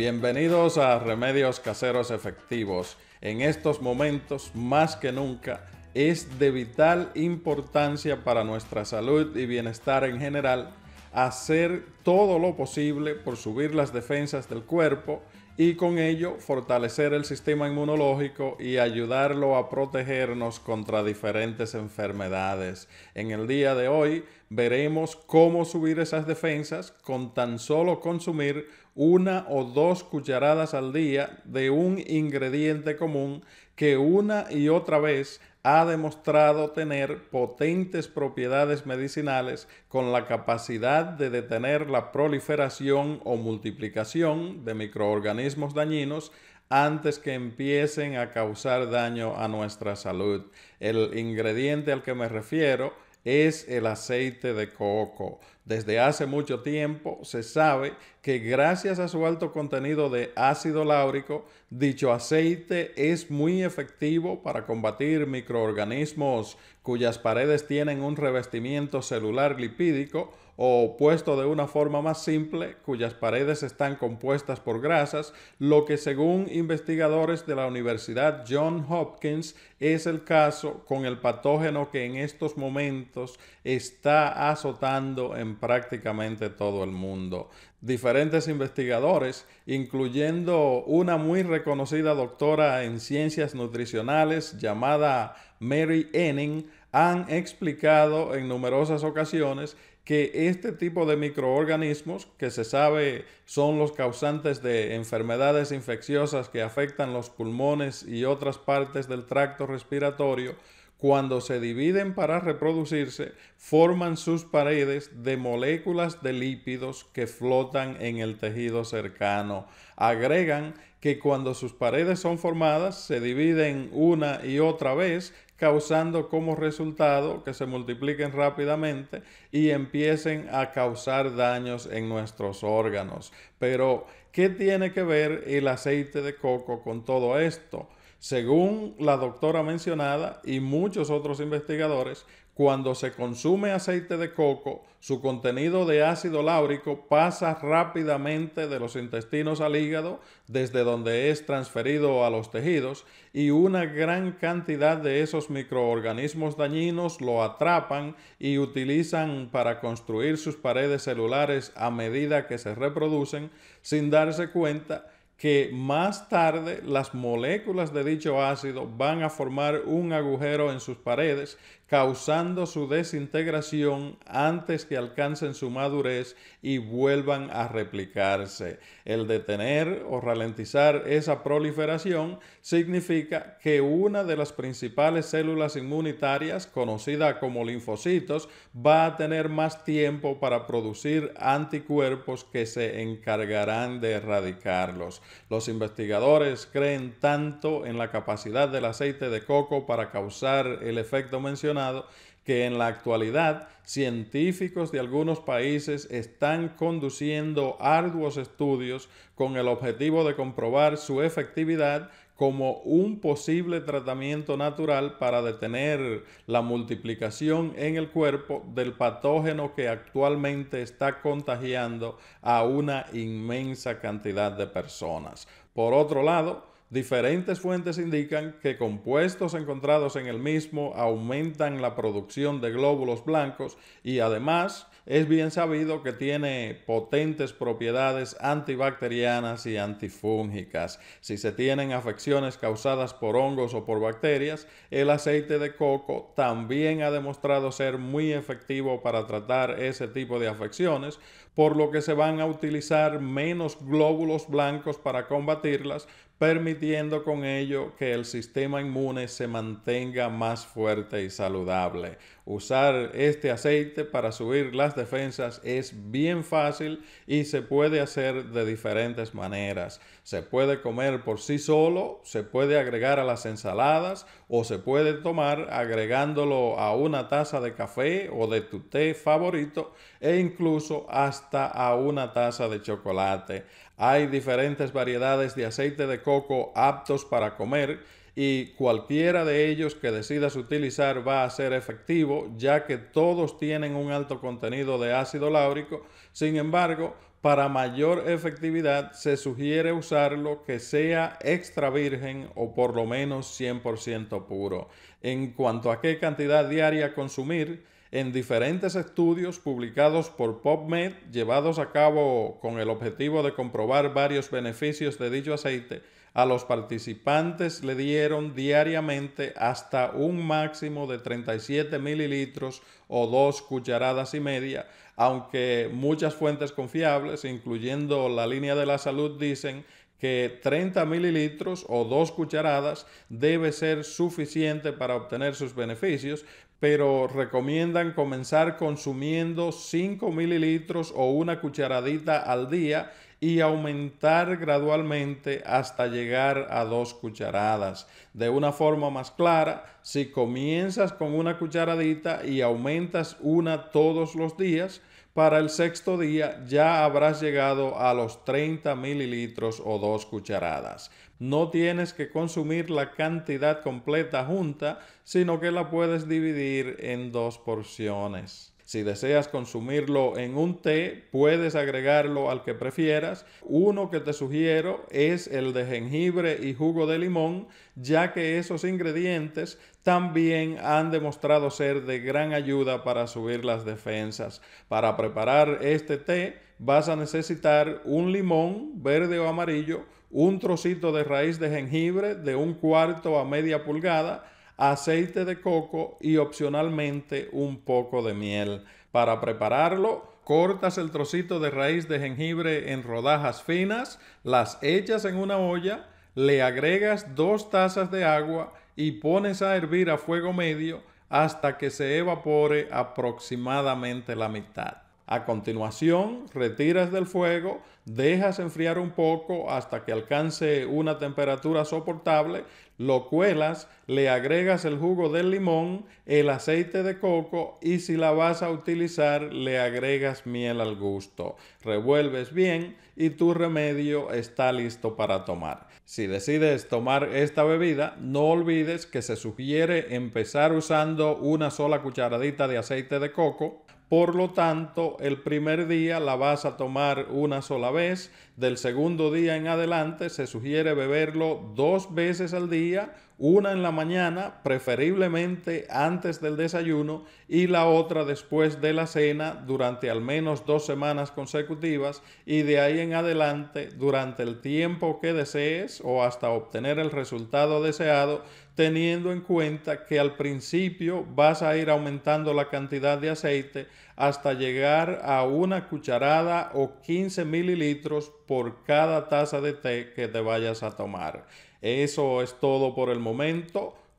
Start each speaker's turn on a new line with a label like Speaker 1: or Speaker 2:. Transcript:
Speaker 1: Bienvenidos a Remedios Caseros Efectivos. En estos momentos, más que nunca, es de vital importancia para nuestra salud y bienestar en general hacer todo lo posible por subir las defensas del cuerpo y con ello fortalecer el sistema inmunológico y ayudarlo a protegernos contra diferentes enfermedades. En el día de hoy veremos cómo subir esas defensas con tan solo consumir una o dos cucharadas al día de un ingrediente común que una y otra vez ha demostrado tener potentes propiedades medicinales con la capacidad de detener la proliferación o multiplicación de microorganismos dañinos antes que empiecen a causar daño a nuestra salud. El ingrediente al que me refiero es el aceite de coco. Desde hace mucho tiempo se sabe que gracias a su alto contenido de ácido láurico, dicho aceite es muy efectivo para combatir microorganismos cuyas paredes tienen un revestimiento celular lipídico o puesto de una forma más simple, cuyas paredes están compuestas por grasas, lo que según investigadores de la Universidad Johns Hopkins es el caso con el patógeno que en estos momentos está azotando en prácticamente todo el mundo. Diferentes investigadores, incluyendo una muy reconocida doctora en ciencias nutricionales llamada Mary Enning, han explicado en numerosas ocasiones que este tipo de microorganismos, que se sabe son los causantes de enfermedades infecciosas que afectan los pulmones y otras partes del tracto respiratorio, cuando se dividen para reproducirse, forman sus paredes de moléculas de lípidos que flotan en el tejido cercano. Agregan que cuando sus paredes son formadas, se dividen una y otra vez, causando como resultado que se multipliquen rápidamente y empiecen a causar daños en nuestros órganos. Pero, ¿qué tiene que ver el aceite de coco con todo esto? Según la doctora mencionada y muchos otros investigadores, cuando se consume aceite de coco, su contenido de ácido láurico pasa rápidamente de los intestinos al hígado, desde donde es transferido a los tejidos, y una gran cantidad de esos microorganismos dañinos lo atrapan y utilizan para construir sus paredes celulares a medida que se reproducen, sin darse cuenta que más tarde las moléculas de dicho ácido van a formar un agujero en sus paredes, causando su desintegración antes que alcancen su madurez y vuelvan a replicarse. El detener o ralentizar esa proliferación significa que una de las principales células inmunitarias, conocida como linfocitos, va a tener más tiempo para producir anticuerpos que se encargarán de erradicarlos. Los investigadores creen tanto en la capacidad del aceite de coco para causar el efecto mencionado que en la actualidad científicos de algunos países están conduciendo arduos estudios con el objetivo de comprobar su efectividad como un posible tratamiento natural para detener la multiplicación en el cuerpo del patógeno que actualmente está contagiando a una inmensa cantidad de personas. Por otro lado, Diferentes fuentes indican que compuestos encontrados en el mismo aumentan la producción de glóbulos blancos y además es bien sabido que tiene potentes propiedades antibacterianas y antifúngicas. Si se tienen afecciones causadas por hongos o por bacterias, el aceite de coco también ha demostrado ser muy efectivo para tratar ese tipo de afecciones, por lo que se van a utilizar menos glóbulos blancos para combatirlas, permitiendo con ello que el sistema inmune se mantenga más fuerte y saludable. Usar este aceite para subir las defensas es bien fácil y se puede hacer de diferentes maneras. Se puede comer por sí solo, se puede agregar a las ensaladas o se puede tomar agregándolo a una taza de café o de tu té favorito e incluso hasta a una taza de chocolate. Hay diferentes variedades de aceite de coco aptos para comer y cualquiera de ellos que decidas utilizar va a ser efectivo ya que todos tienen un alto contenido de ácido láurico. Sin embargo, para mayor efectividad se sugiere usarlo que sea extra virgen o por lo menos 100% puro. En cuanto a qué cantidad diaria consumir, en diferentes estudios publicados por PubMed llevados a cabo con el objetivo de comprobar varios beneficios de dicho aceite, a los participantes le dieron diariamente hasta un máximo de 37 mililitros o dos cucharadas y media, aunque muchas fuentes confiables, incluyendo la línea de la salud, dicen que 30 mililitros o dos cucharadas debe ser suficiente para obtener sus beneficios, pero recomiendan comenzar consumiendo 5 mililitros o una cucharadita al día y aumentar gradualmente hasta llegar a dos cucharadas. De una forma más clara, si comienzas con una cucharadita y aumentas una todos los días, para el sexto día ya habrás llegado a los 30 mililitros o dos cucharadas. No tienes que consumir la cantidad completa junta, sino que la puedes dividir en dos porciones. Si deseas consumirlo en un té, puedes agregarlo al que prefieras. Uno que te sugiero es el de jengibre y jugo de limón, ya que esos ingredientes también han demostrado ser de gran ayuda para subir las defensas. Para preparar este té vas a necesitar un limón verde o amarillo, un trocito de raíz de jengibre de un cuarto a media pulgada, aceite de coco y opcionalmente un poco de miel. Para prepararlo, cortas el trocito de raíz de jengibre en rodajas finas, las echas en una olla, le agregas dos tazas de agua y pones a hervir a fuego medio hasta que se evapore aproximadamente la mitad. A continuación, retiras del fuego, dejas enfriar un poco hasta que alcance una temperatura soportable, lo cuelas, le agregas el jugo del limón, el aceite de coco y si la vas a utilizar le agregas miel al gusto. Revuelves bien y tu remedio está listo para tomar. Si decides tomar esta bebida, no olvides que se sugiere empezar usando una sola cucharadita de aceite de coco por lo tanto, el primer día la vas a tomar una sola vez, del segundo día en adelante se sugiere beberlo dos veces al día, una en la mañana, preferiblemente antes del desayuno, y la otra después de la cena durante al menos dos semanas consecutivas y de ahí en adelante durante el tiempo que desees o hasta obtener el resultado deseado teniendo en cuenta que al principio vas a ir aumentando la cantidad de aceite hasta llegar a una cucharada o 15 mililitros por cada taza de té que te vayas a tomar. Eso es todo por el momento.